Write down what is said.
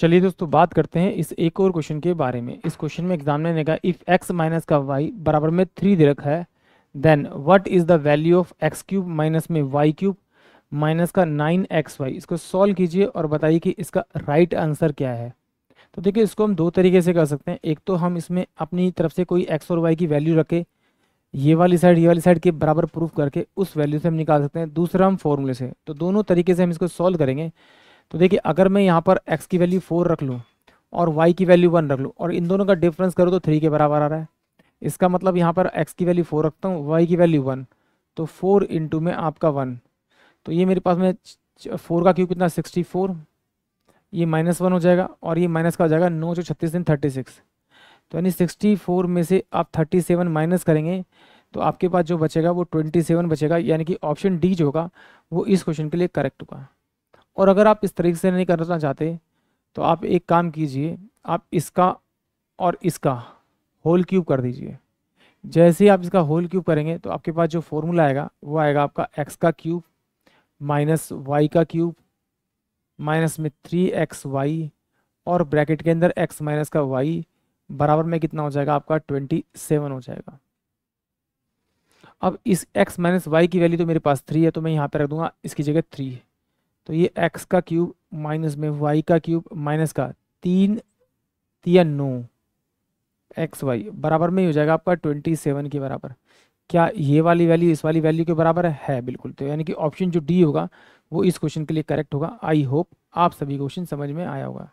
चलिए दोस्तों बात करते हैं इस एक और क्वेश्चन के बारे में इस क्वेश्चन में एग्जामिनर ने कहा इफ़ एक्स माइनस का वाई बराबर में थ्री दे रखा है then what is the value of x cube minus में वाई क्यूब माइनस का नाइन एक्स वाई इसको सॉल्व कीजिए और बताइए कि इसका राइट right आंसर क्या है तो देखिए इसको हम दो तरीके से कर सकते हैं एक तो हम इसमें अपनी तरफ से कोई एक्स और वाई की वैल्यू रखें ये वाली साइड ये वाली साइड के बराबर प्रूफ करके उस वैल्यू से हम निकाल सकते हैं दूसरा हम फॉर्मूले से तो दोनों तरीके से हम इसको सॉल्व करेंगे तो देखिए अगर मैं यहाँ पर एक्स की वैल्यू फोर रख लूँ और वाई की वैल्यू वन रख लूँ और इन दोनों का डिफरेंस करो तो थ्री के बराबर आ रहा है इसका मतलब यहाँ पर एक्स की वैल्यू फोर रखता हूँ वाई की वैल्यू वन तो फोर इंटू में आपका वन तो ये मेरे पास में फोर का क्यूब कितना सिक्सटी फोर ये माइनस वन हो जाएगा और ये माइनस का हो जाएगा नौ सौ छत्तीस दिन थर्टी सिक्स तो यानी सिक्सटी फोर में से आप थर्टी सेवन माइनस करेंगे तो आपके पास जो बचेगा वो ट्वेंटी सेवन बचेगा यानी कि ऑप्शन डी जो होगा वो इस क्वेश्चन के लिए करेक्ट होगा और अगर आप इस तरीके से नहीं करना चाहते तो आप एक काम कीजिए आप इसका और इसका होल क्यूब कर दीजिए जैसे ही आप इसका होल क्यूब करेंगे तो आपके पास जो फॉर्मूला आएगा वो आएगा आपका एक्स का क्यूब माइनस वाई का क्यूब माइनस में थ्री एक्स वाई और ब्रैकेट के अंदर एक्स माइनस का वाई बराबर में कितना हो जाएगा आपका ट्वेंटी सेवन हो जाएगा अब इस एक्स माइनस वाई की वैल्यू तो मेरे पास थ्री है तो मैं यहाँ पर रख दूंगा इसकी जगह थ्री है तो ये एक्स का क्यूब माइनस में वाई का क्यूब माइनस का तीन या नौ एक्स वाई बराबर में ही हो जाएगा आपका ट्वेंटी सेवन के बराबर क्या ये वाली वैल्यू इस वाली वैल्यू के बराबर है बिल्कुल तो यानी कि ऑप्शन जो डी होगा वो इस क्वेश्चन के लिए करेक्ट होगा आई होप आप सभी क्वेश्चन समझ में आया होगा